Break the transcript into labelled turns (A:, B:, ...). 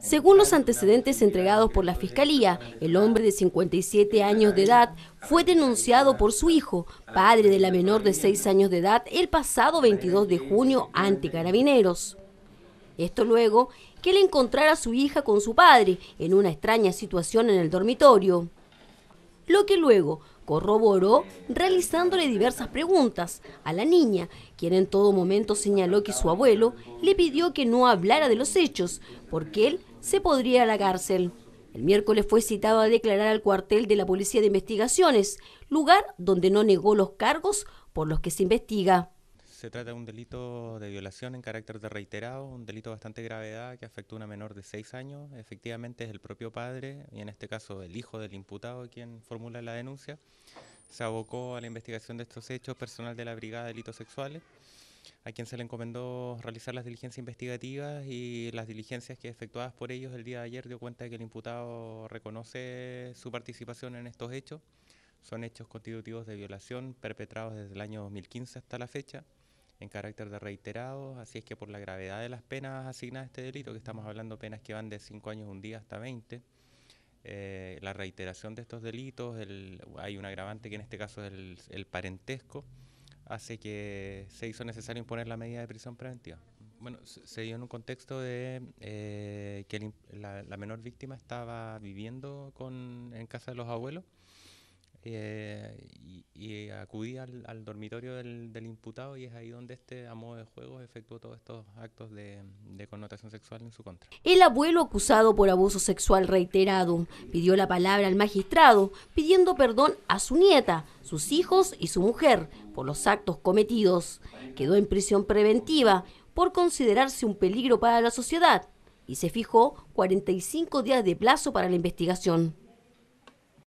A: Según los antecedentes entregados por la Fiscalía, el hombre de 57 años de edad fue denunciado por su hijo, padre de la menor de 6 años de edad, el pasado 22 de junio ante carabineros. Esto luego que él encontrara a su hija con su padre en una extraña situación en el dormitorio. Lo que luego corroboró realizándole diversas preguntas a la niña, quien en todo momento señaló que su abuelo le pidió que no hablara de los hechos, porque él se podría a la cárcel. El miércoles fue citado a declarar al cuartel de la Policía de Investigaciones, lugar donde no negó los cargos por los que se investiga.
B: Se trata de un delito de violación en carácter de reiterado, un delito de bastante gravedad que afectó a una menor de 6 años. Efectivamente es el propio padre, y en este caso el hijo del imputado, quien formula la denuncia. Se abocó a la investigación de estos hechos personal de la Brigada de Delitos Sexuales, a quien se le encomendó realizar las diligencias investigativas y las diligencias que efectuadas por ellos el día de ayer dio cuenta de que el imputado reconoce su participación en estos hechos son hechos constitutivos de violación perpetrados desde el año 2015 hasta la fecha en carácter de reiterados, así es que por la gravedad de las penas asignadas a este delito, que estamos hablando penas que van de 5 años un día hasta 20, eh, la reiteración de estos delitos, hay un agravante que en este caso es el, parentesco, hace que se hizo necesario imponer la medida de prisión preventiva. Bueno, se dio en un contexto de eh, que la, menor víctima estaba viviendo con, en casa de los abuelos y eh, y acudí al, dormitorio del, imputado y es ahí donde este, a modo de juego, efectuó todos estos actos de, de connotación sexual en su contra.
A: El abuelo acusado por abuso sexual reiterado pidió la palabra al magistrado, pidiendo perdón a su nieta, sus hijos y su mujer por los actos cometidos. Quedó en prisión preventiva por considerarse un peligro para la sociedad y se fijó 45 días de plazo para la investigación.